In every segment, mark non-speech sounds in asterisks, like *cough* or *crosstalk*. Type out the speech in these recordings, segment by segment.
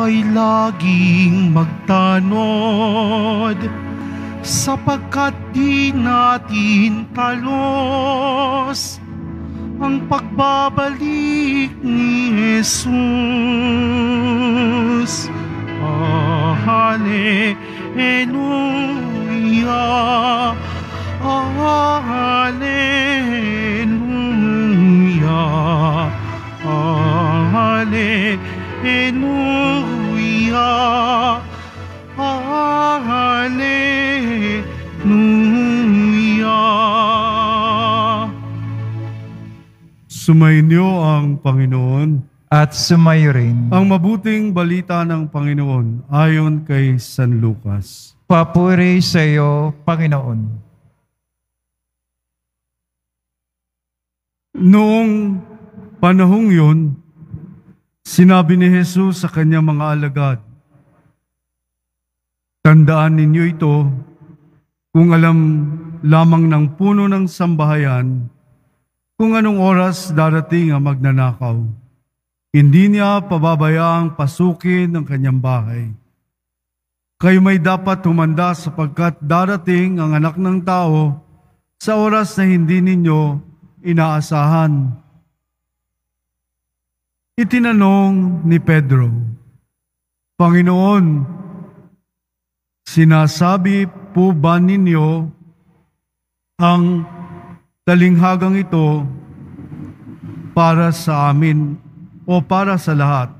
ay laging magtanod sapagkat di natin talos ang pagbabalik ni Jesus. Ah, hallelujah, ah, hallelujah. Sumainyo ang Panginoon at sumayo rin ang mabuting balita ng Panginoon ayon kay San Lucas. Papuri sa iyo, Panginoon. Noong panahong yun, sinabi ni Jesus sa kanyang mga alagad, Tandaan ninyo ito kung alam lamang ng puno ng sambahayan kung anong oras darating ang magnanakaw. Hindi niya pababayaang pasukin ang kanyang bahay. Kayo may dapat humanda sapagkat darating ang anak ng tao sa oras na hindi ninyo inaasahan. Itinanong ni Pedro, Panginoon, sinasabi po ba ninyo ang talinghagang ito para sa amin o para sa lahat.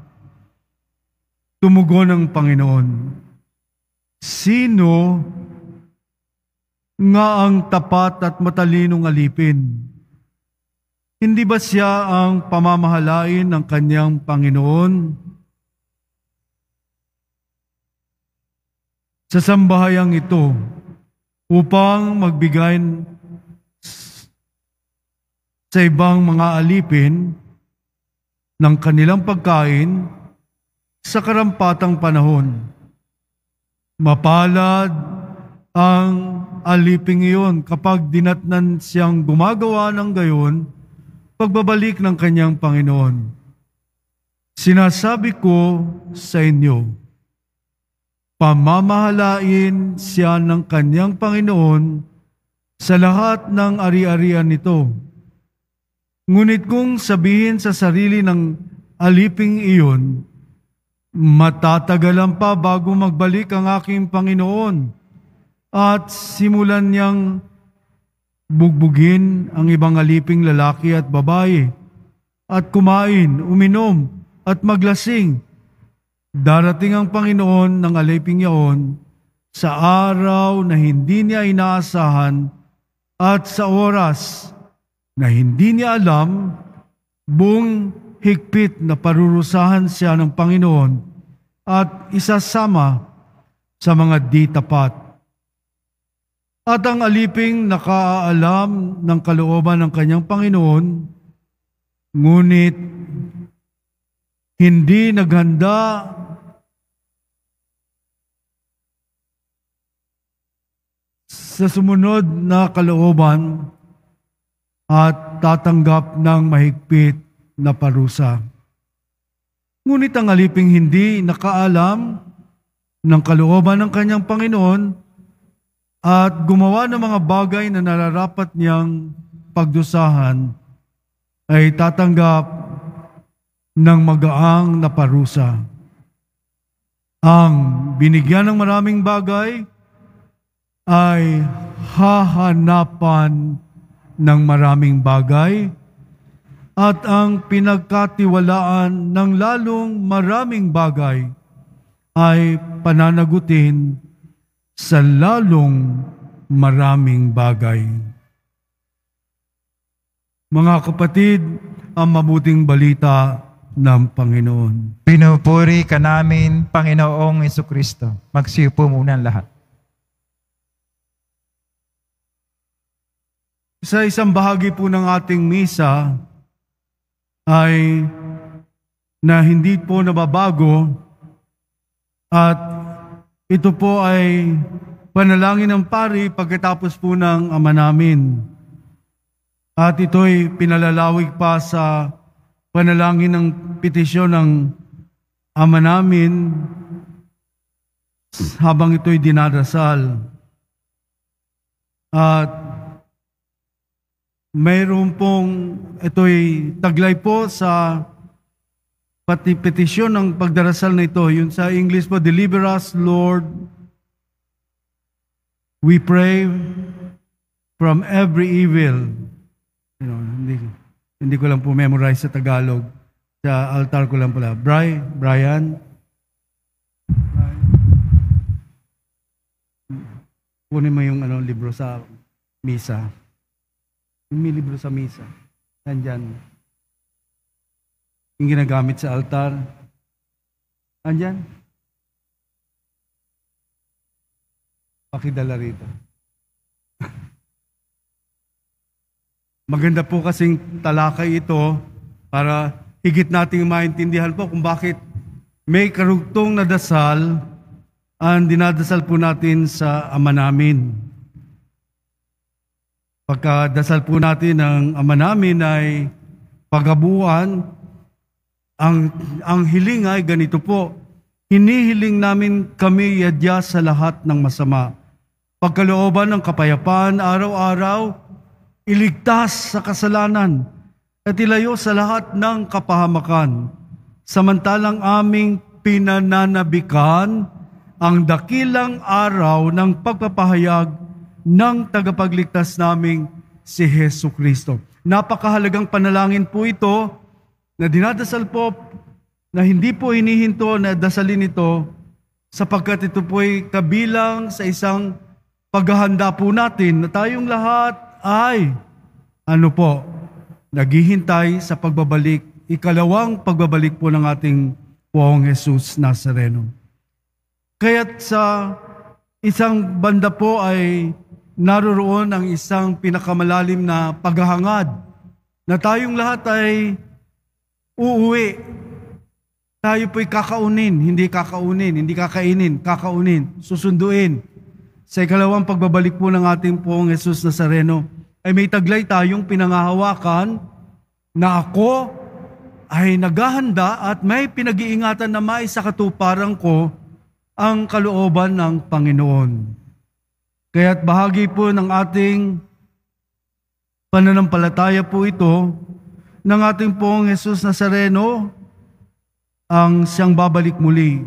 Tumugon ng Panginoon. Sino nga ang tapat at matalinong alipin? Hindi ba siya ang pamamahalain ng kanyang Panginoon? Sa sambahayang ito, upang magbigay sa ibang mga alipin ng kanilang pagkain sa karampatang panahon. Mapalad ang aliping iyon kapag dinatnan siyang gumagawa ng gayon pagbabalik ng kanyang Panginoon. Sinasabi ko sa inyo, pamamahalain siya ng kanyang Panginoon sa lahat ng ari-arian nito Ngunit kung sabihin sa sarili ng aliping iyon, matatagalan pa bago magbalik ang aking Panginoon at simulan niyang bugbugin ang ibang aliping lalaki at babae at kumain, uminom at maglasing. Darating ang Panginoon ng aliping yaon sa araw na hindi niya inaasahan at sa oras na hindi niya alam buong higpit na parurusahan siya ng Panginoon at isasama sa mga di tapat. At ang aliping nakaalam ng kalooban ng kanyang Panginoon, ngunit hindi naghanda sa sumunod na kalooban at tatanggap ng mahigpit na parusa. Ngunit ang aliping hindi nakaalam ng kalooban ng kanyang Panginoon at gumawa ng mga bagay na nararapat niyang pagdusahan ay tatanggap ng magaang na parusa. Ang binigyan ng maraming bagay ay hahanapan ng maraming bagay at ang pinagkatiwalaan ng lalong maraming bagay ay pananagutin sa lalong maraming bagay. Mga kapatid, ang mabuting balita ng Panginoon. Pinupuri ka namin, Panginoong Kristo. Magsiyo po muna lahat. Sa isang bahagi po ng ating misa ay na hindi po nababago at ito po ay panalangin ng pari pagkatapos po ng ama namin. At ito'y pinalalawig pa sa panalangin ng petisyon ng ama namin habang ito'y dinadasal. At mayroon pong, ito'y taglay po sa pati petisyon ng pagdarasal na ito. Yun sa English po, Deliver us, Lord, we pray from every evil. You know, hindi, hindi ko lang po memorize sa Tagalog. Sa altar ko lang pala. Bri, Brian, Kunin mo yung ano, libro sa misa may libro sa misa. Nandyan. Yung ginagamit sa altar. Nandyan. Pakidala rito. *laughs* Maganda po kasing talakay ito para higit nating maintindihan po kung bakit may karugtong na dasal ang dinadasal po natin sa Ama namin. Pagkadasal po natin ng Ama namin ay pagabuan, ang, ang hiling ay ganito po, hinihiling namin kami yadya sa lahat ng masama. Pagkalooban ng kapayapaan araw-araw, iligtas sa kasalanan at ilayo sa lahat ng kapahamakan. Samantalang aming pinananabikan ang dakilang araw ng pagpapahayag ng tagapagligtas naming si Heso Kristo. Napakahalagang panalangin po ito na dinadasal po na hindi po hinihinto na dasalin ito sapagkat ito po ay kabilang sa isang paghahanda po natin na tayong lahat ay ano po, naghihintay sa pagbabalik, ikalawang pagbabalik po ng ating Poong Jesus Nazareno. Kaya't sa isang banda po ay naroroon ang isang pinakamalalim na paghahangad na tayong lahat ay uuwi. Tayo po'y kakaunin, hindi kakaunin, hindi kakainin, kakaunin, susunduin. Sa ikalawang pagbabalik po ng ating poong Jesus Nazareno, ay may taglay tayong pinangahawakan na ako ay naghahanda at may pinag-iingatan na sa katuparan ko ang kalooban ng Panginoon. Kaya't bahagi po ng ating pananampalataya po ito ng ating pong Jesus Nazareno ang siyang babalik muli.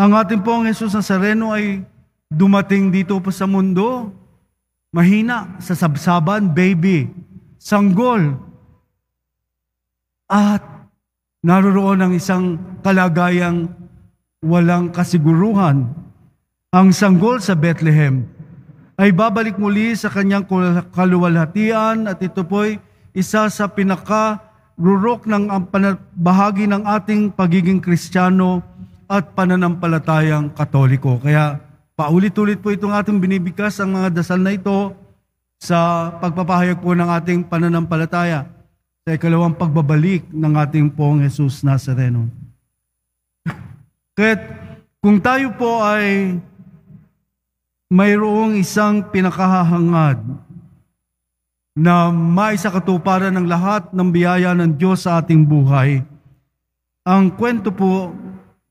Ang ating pong Jesus Nazareno ay dumating dito po sa mundo, mahina, sa sabsaban, baby, sanggol. At naroroon ang isang kalagayang walang kasiguruhan. Ang sanggol sa Bethlehem, ay babalik muli sa kanyang kaluwalhatian at ito po'y isa sa pinaka rurok ng bahagi ng ating pagiging kristyano at pananampalatayang katoliko. Kaya paulit-ulit po itong ating binibigkas ang mga dasal na ito sa pagpapahayag po ng ating pananampalataya sa ikalawang pagbabalik ng ating poong Jesus Nazareno. Kahit kung tayo po ay mayroong isang pinakahahangad na maisakatuparan ng lahat ng biyaya ng Diyos sa ating buhay. Ang kwento po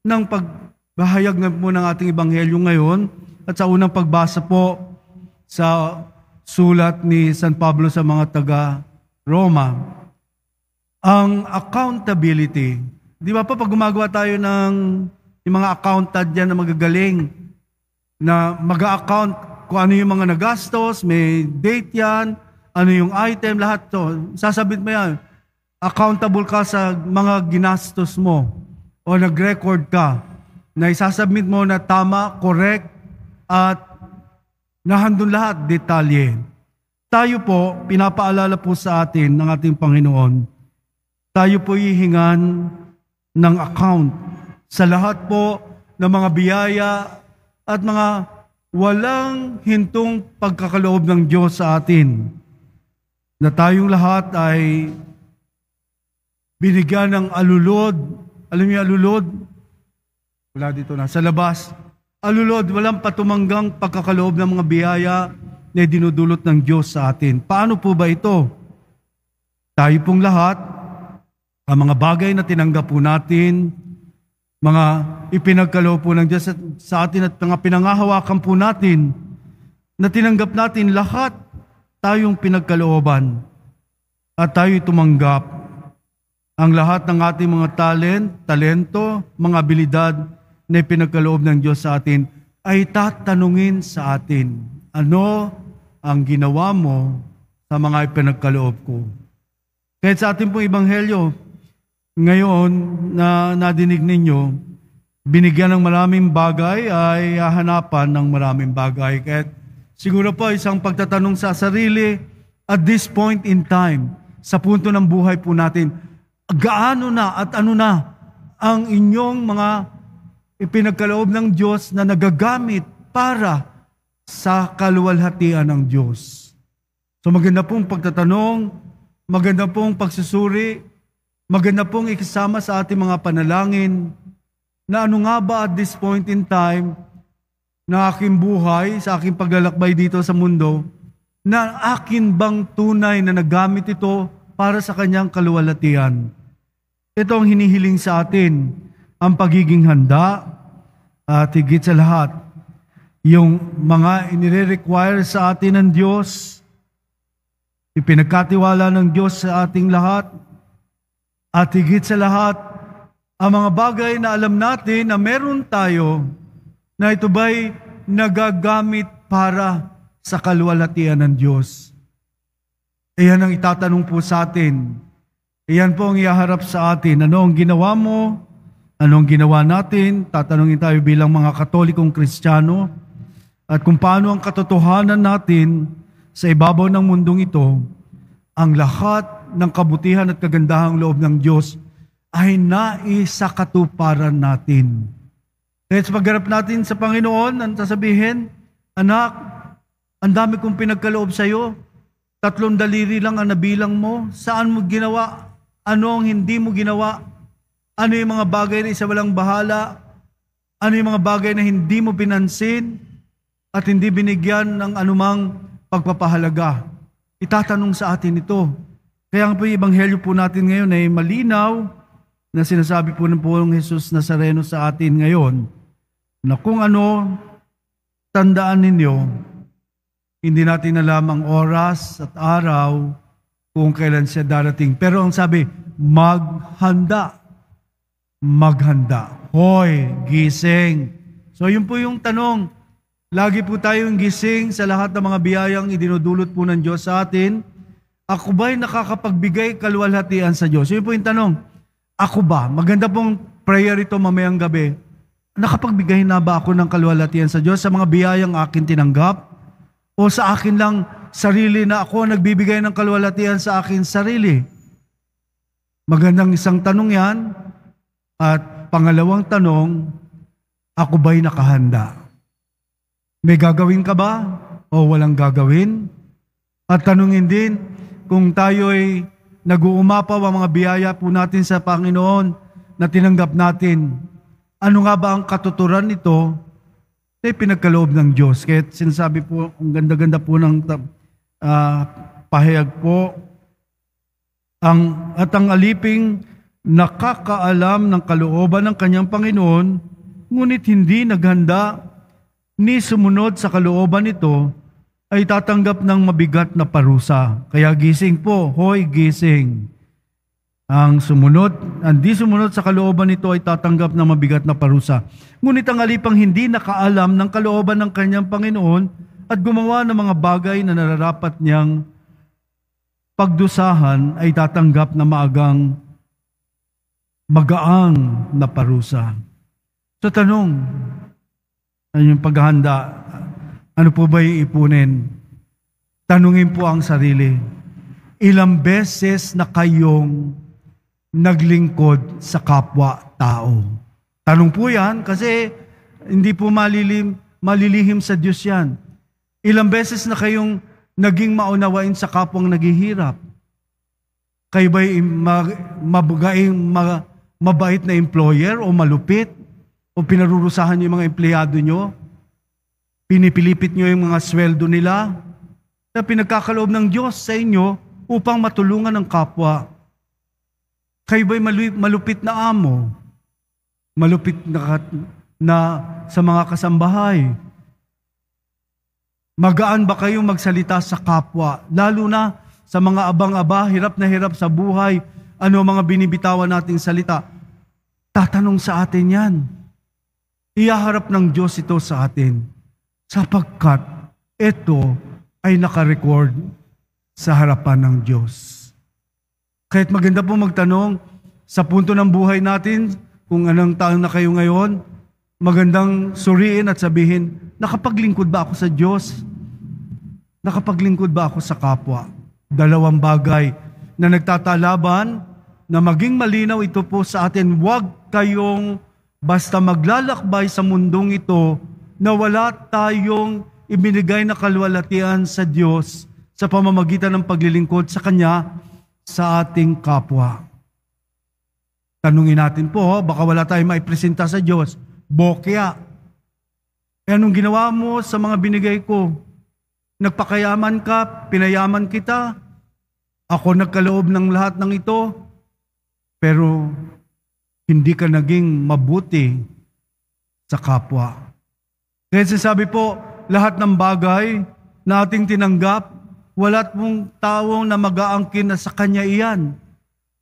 ng pagbahayag po ng ating ebanghelyo ngayon at sa unang pagbasa po sa sulat ni San Pablo sa mga taga Roma. Ang accountability, di ba pa pag gumagawa tayo ng yung mga accountant yan na magagaling, na mag-account kung ano yung mga nagastos, may date yan, ano yung item, lahat to. Sasabit mo yan. Accountable ka sa mga ginastos mo o nag-record ka na isasubmit mo na tama, correct, at nahandun lahat, detalye. Tayo po, pinapaalala po sa atin ng ating Panginoon, tayo po ihingan ng account sa lahat po ng mga biyaya at mga walang hintong pagkakaloob ng Diyos sa atin na tayong lahat ay binigyan ng alulod. Alam niyo alulod? Wala dito na. Sa labas. Alulod, walang patumanggang pagkakaloob ng mga biyaya na dinudulot ng Diyos sa atin. Paano po ba ito? Tayo pong lahat, ang mga bagay na tinanggap po natin, mga ipinagkaloob po ng Diyos at sa atin at mga pinangahawakan po natin na tinanggap natin lahat tayong pinagkalooban at tayo tumanggap ang lahat ng ating mga talent, talento, mga abilidad na ipinagkaloob ng Diyos sa atin ay tatanungin sa atin, ano ang ginawa mo sa mga ipinagkaloob ko? Kahit sa ating pong ebanghelyo, ngayon na nadinig ninyo, binigyan ng maraming bagay ay hahanapan ng maraming bagay. Kahit siguro po isang pagtatanong sa sarili, at this point in time, sa punto ng buhay po natin, gaano na at ano na ang inyong mga ipinagkaloob ng Diyos na nagagamit para sa kaluwalhatian ng Diyos. So maganda pong pagtatanong, maganda pong pagsusuri, Maganda pong ikasama sa ating mga panalangin na ano nga ba at this point in time na aking buhay, sa aking paglalakbay dito sa mundo, na akin bang tunay na nagamit ito para sa kanyang kaluwalatian. Ito ang hinihiling sa atin, ang pagiging handa at higit sa lahat. Yung mga inire-require sa atin ng Diyos, ipinagkatiwala ng Diyos sa ating lahat, at higit sa lahat, ang mga bagay na alam natin na meron tayo na ito ba'y nagagamit para sa kaluwalhatian ng Diyos. Iyan ang itatanong po sa atin. Iyan po ang iaharap sa atin. Ano ang ginawa mo? Ano ang ginawa natin? Tatanungin tayo bilang mga katolikong kristyano at kung paano ang katotohanan natin sa ibabaw ng mundong ito, ang lahat ng kabutihan at kagandahang loob ng Diyos ay naisakatuparan natin. Kaya sa pagharap natin sa Panginoon, ang sasabihin, Anak, ang dami kong pinagkaloob sa iyo. Tatlong daliri lang ang nabilang mo. Saan mo ginawa? Ano ang hindi mo ginawa? Ano yung mga bagay na isa walang bahala? Ano yung mga bagay na hindi mo pinansin at hindi binigyan ng anumang pagpapahalaga? Itatanong sa atin ito. Kaya nga po yung ebanghelyo po natin ngayon ay malinaw na sinasabi po ng Pulong Jesus Nazareno sa atin ngayon na kung ano, tandaan ninyo, hindi natin alam ang oras at araw kung kailan siya darating. Pero ang sabi, maghanda. Maghanda. Hoy, gising. So yun po yung tanong. Lagi po tayong gising sa lahat ng mga biyayang idinudulot po ng Diyos sa atin ako ba'y nakakapagbigay kaluwalhatian sa Diyos? Yun po yung tanong. Ako ba? Maganda pong prayer ito mamayang gabi. Nakapagbigay na ba ako ng kaluwalhatian sa Diyos sa mga biyayang akin tinanggap? O sa akin lang sarili na ako nagbibigay ng kaluwalhatian sa akin sarili? Magandang isang tanong yan. At pangalawang tanong, ako ba'y nakahanda? May gagawin ka ba? O walang gagawin? At tanungin din, kung tayo'y nag-uumapaw ang mga biyaya po natin sa Panginoon na tinanggap natin. Ano nga ba ang katuturan nito? Ay pinagkaloob ng Diyos. Kaya sinasabi po, ang ganda-ganda po ng uh, pahayag po. Ang, at ang aliping nakakaalam ng kalooban ng kanyang Panginoon, ngunit hindi naghanda ni sumunod sa kalooban nito ay tatanggap ng mabigat na parusa. Kaya gising po, hoy gising. Ang sumunod, ang di sumunod sa kalooban nito ay tatanggap ng mabigat na parusa. Ngunit ang alipang hindi nakaalam ng kalooban ng kanyang Panginoon at gumawa ng mga bagay na nararapat niyang pagdusahan ay tatanggap na maagang magaang na parusa. Sa tanong, ano yung paghahanda ano po ba yung ipunin? Tanungin po ang sarili. Ilang beses na kayong naglingkod sa kapwa-tao? Tanong po yan kasi hindi po malilim, malilihim sa Diyos yan. Ilang beses na kayong naging maunawain sa kapwang naghihirap? Kayo ba'y mabugaing, mabait na employer o malupit? O pinarurusahan niyo yung mga empleyado niyo? Pinipilipit nyo yung mga sweldo nila na pinagkakaloob ng Diyos sa inyo upang matulungan ang kapwa. Kayo ba'y malupit na amo? Malupit na, na sa mga kasambahay? Magaan ba kayong magsalita sa kapwa? Lalo na sa mga abang-aba, hirap na hirap sa buhay, ano mga binibitawan nating salita. Tatanong sa atin yan. Iyaharap ng Diyos ito sa atin sapagkat ito ay nakarecord sa harapan ng Diyos. Kahit maganda po magtanong sa punto ng buhay natin, kung anong taon na kayo ngayon, magandang suriin at sabihin, nakapaglingkod ba ako sa Diyos? Nakapaglingkod ba ako sa kapwa? Dalawang bagay na nagtatalaban na maging malinaw ito po sa atin, huwag kayong basta maglalakbay sa mundong ito na wala tayong ibinigay na kalwalatian sa Diyos sa pamamagitan ng paglilingkod sa Kanya sa ating kapwa. Tanungin natin po, baka wala tayong maipresenta sa Diyos. Bokya. E anong ginawa mo sa mga binigay ko? Nagpakayaman ka, pinayaman kita. Ako nagkaloob ng lahat ng ito. Pero hindi ka naging mabuti sa kapwa. Kasi sabi po, lahat ng bagay na ating tinanggap, wala't mong taong na mag-aangkin na sa Kanya iyan.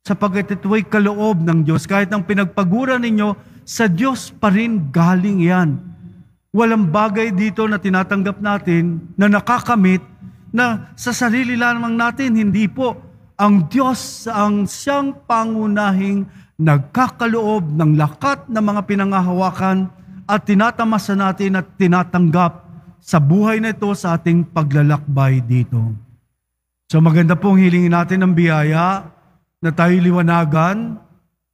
Sapagkat ito'y kaloob ng Diyos. Kahit ang pinagpagura ninyo, sa Diyos pa rin galing iyan. Walang bagay dito na tinatanggap natin na nakakamit na sa sarili lamang natin, hindi po. Ang Diyos ang siyang pangunahing nagkakaloob ng lakat ng mga pinangahawakan at tinatamasa natin at tinatanggap sa buhay na ito sa ating paglalakbay dito. So maganda pong hilingin natin ng biyaya na tayo liwanagan,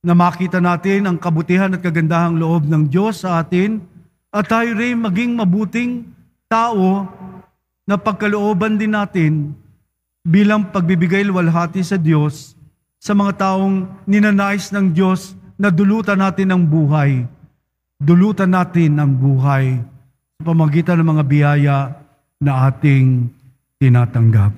na makita natin ang kabutihan at kagandahang loob ng Diyos sa atin at tayo rin maging mabuting tao na pagkalooban din natin bilang pagbibigay walhati sa Diyos sa mga taong ninanais ng Diyos na dulutan natin ng buhay dulutan natin ang buhay sa pamagitan ng mga biyaya na ating tinatanggap.